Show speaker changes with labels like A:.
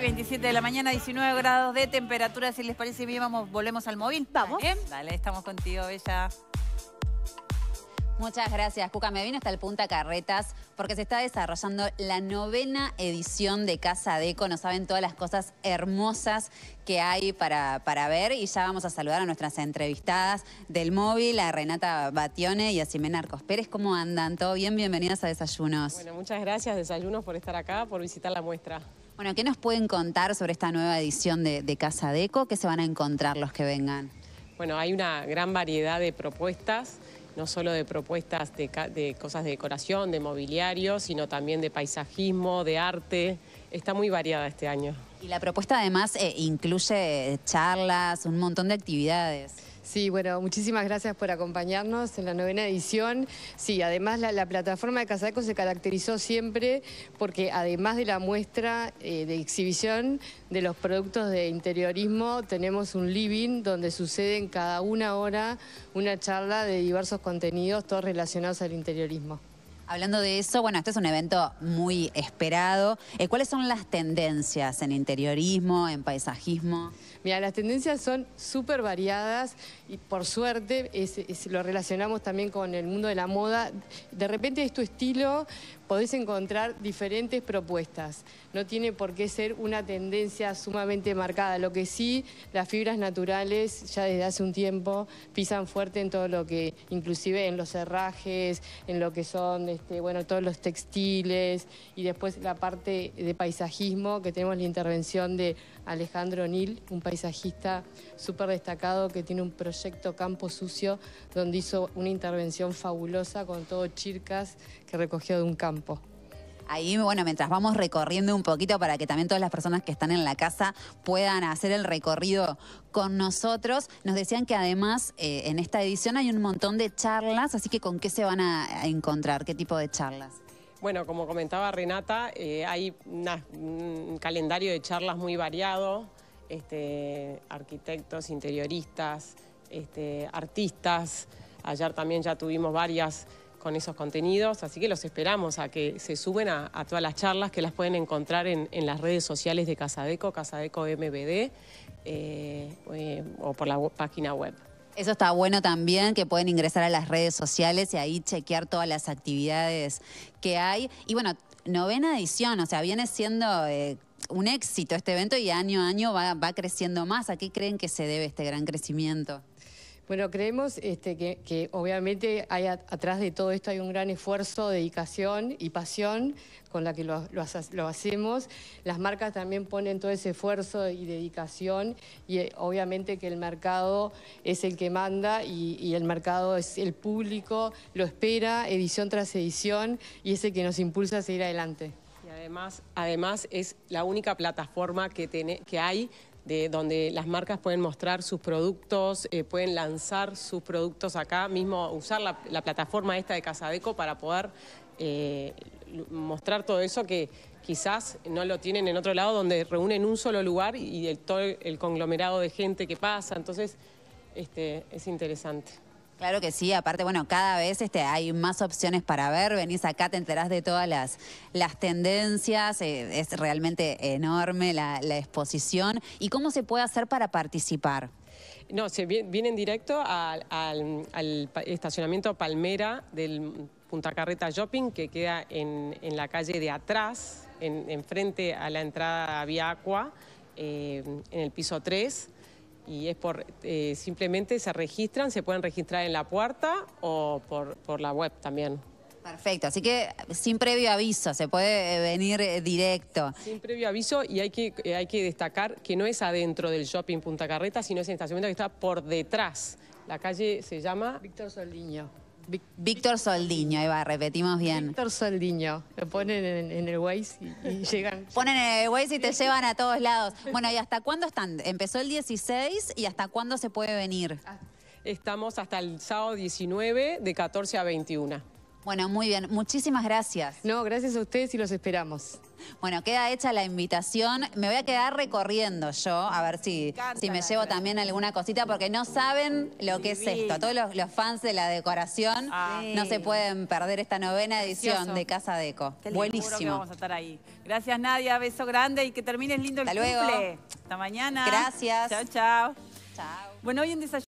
A: 27 de la mañana, 19 grados de temperatura. Si les parece bien, vamos, volvemos al móvil. Vamos. Dale, estamos contigo, Bella. Muchas gracias, Cuca. Me vine hasta el Punta Carretas porque se está desarrollando la novena edición de Casa Deco. Nos saben todas las cosas hermosas que hay para, para ver y ya vamos a saludar a nuestras entrevistadas del móvil, a Renata Batione y a Ximena Arcos Pérez. ¿Cómo andan? ¿Todo bien? Bienvenidas a Desayunos. Bueno,
B: muchas gracias Desayunos por estar acá, por visitar la muestra.
A: Bueno, ¿qué nos pueden contar sobre esta nueva edición de, de Casa Deco? ¿Qué se van a encontrar los que vengan?
B: Bueno, hay una gran variedad de propuestas no solo de propuestas de, cosas de decoración, de mobiliario, sino también de paisajismo, de arte. Está muy variada este
A: año. Y la propuesta además eh, incluye charlas, un montón de actividades. Sí, bueno, muchísimas gracias por acompañarnos en la novena edición. Sí, además la,
C: plataforma de Casadeco se caracterizó siempre porque además de la muestra eh, de exhibición de los productos de interiorismo, tenemos un living donde sucede en cada una hora una charla de diversos contenidos, todos relacionados al interiorismo.
A: Hablando de eso, bueno, este es un evento muy esperado. Eh, ¿Cuáles son las tendencias en interiorismo, en paisajismo?
C: Mira, las tendencias son súper variadas y por suerte lo relacionamos también con el mundo de la moda. De repente es tu estilo, podés encontrar diferentes propuestas. No tiene por qué ser una tendencia sumamente marcada. Lo que sí, las fibras naturales ya desde hace un tiempo pisan fuerte en todo lo que, inclusive en los cerrajes, en lo que son... Este, bueno, todos los textiles y después la parte de paisajismo, que tenemos la intervención de Alejandro Nil, un paisajista súper destacado que tiene un proyecto Campo Sucio, donde hizo una intervención fabulosa con todo chircas que recogió de un campo.
A: Ahí, bueno, mientras vamos recorriendo un poquito para que también todas las personas que están en la casa puedan hacer el recorrido con nosotros. Nos decían que además eh, en esta edición hay un montón de charlas, así que ¿con qué se van a encontrar? ¿Qué tipo de charlas?
B: Bueno, como comentaba Renata, eh, hay un calendario de charlas muy variado, este, arquitectos, interioristas, este, artistas. Ayer también ya tuvimos varias con esos contenidos, así que los esperamos a que se suben a, todas las charlas que las pueden encontrar en, las redes sociales de Casadeco, Casadeco MBD, eh, eh, o por la página web.
A: Eso está bueno también, que pueden ingresar a las redes sociales y ahí chequear todas las actividades que hay. Y bueno, novena edición, o sea, viene siendo eh, un éxito este evento y año a año va, va creciendo más. ¿A qué creen que se debe este gran crecimiento? Bueno,
C: creemos este, que, obviamente hay atrás de todo esto hay un gran esfuerzo, dedicación y pasión con la que lo, hacemos. Las marcas también ponen todo ese esfuerzo y dedicación y eh, obviamente que el mercado es el que manda y, el mercado es el público, lo espera edición tras edición y es el que nos impulsa a seguir adelante.
B: Y además, además es la única plataforma que, tiene, que hay de donde las marcas pueden mostrar sus productos, eh, pueden lanzar sus productos acá mismo, usar la, plataforma esta de Casadeco para poder eh, mostrar todo eso que quizás no lo tienen en otro lado, donde reúnen un solo lugar y el, todo el conglomerado de gente que pasa. Entonces, este, es interesante.
A: Claro que sí, aparte, bueno, cada vez este, hay más opciones para ver, venís acá, te enterás de todas las, tendencias, eh, es realmente enorme la, exposición. ¿Y cómo se puede hacer para participar?
B: No, se viene en directo al, estacionamiento Palmera del Punta Carreta Shopping, que queda en, la calle de atrás, enfrente en a la entrada a Vía Aqua, eh, en el piso 3 y es por eh, simplemente se registran, se pueden registrar en la puerta o por, por la web también.
A: Perfecto, así que sin previo aviso, se puede eh, venir eh, directo.
B: Sin previo aviso y hay que, hay que destacar que no es adentro del shopping Punta Carreta, sino es en el estacionamiento que está por detrás. La calle se llama... Víctor Soliño.
A: Víctor Soldiño, ahí va, repetimos bien. Víctor Soldiño, lo ponen en, el Waze y, llegan. Ponen en el Waze y te llevan a todos lados. Bueno, ¿y hasta cuándo están? Empezó el 16 y ¿hasta cuándo se puede venir? Ah,
B: estamos hasta el sábado 19 de 14 a 21.
A: Bueno, muy bien. Muchísimas gracias. No, gracias a ustedes y los esperamos. Bueno, queda hecha la invitación. Me voy a quedar recorriendo yo, a ver si, me si me llevo también alguna cosita, porque no saben lo que es esto. Todos los, fans de la decoración ah. no se pueden perder esta novena edición de Casa Deco. Buenísimo. vamos a estar ahí. Gracias, Nadia. Beso grande y que termines lindo el Hasta cumple. Luego. Hasta mañana. Gracias. Chao, chao. Chao. Bueno, hoy en desayuno.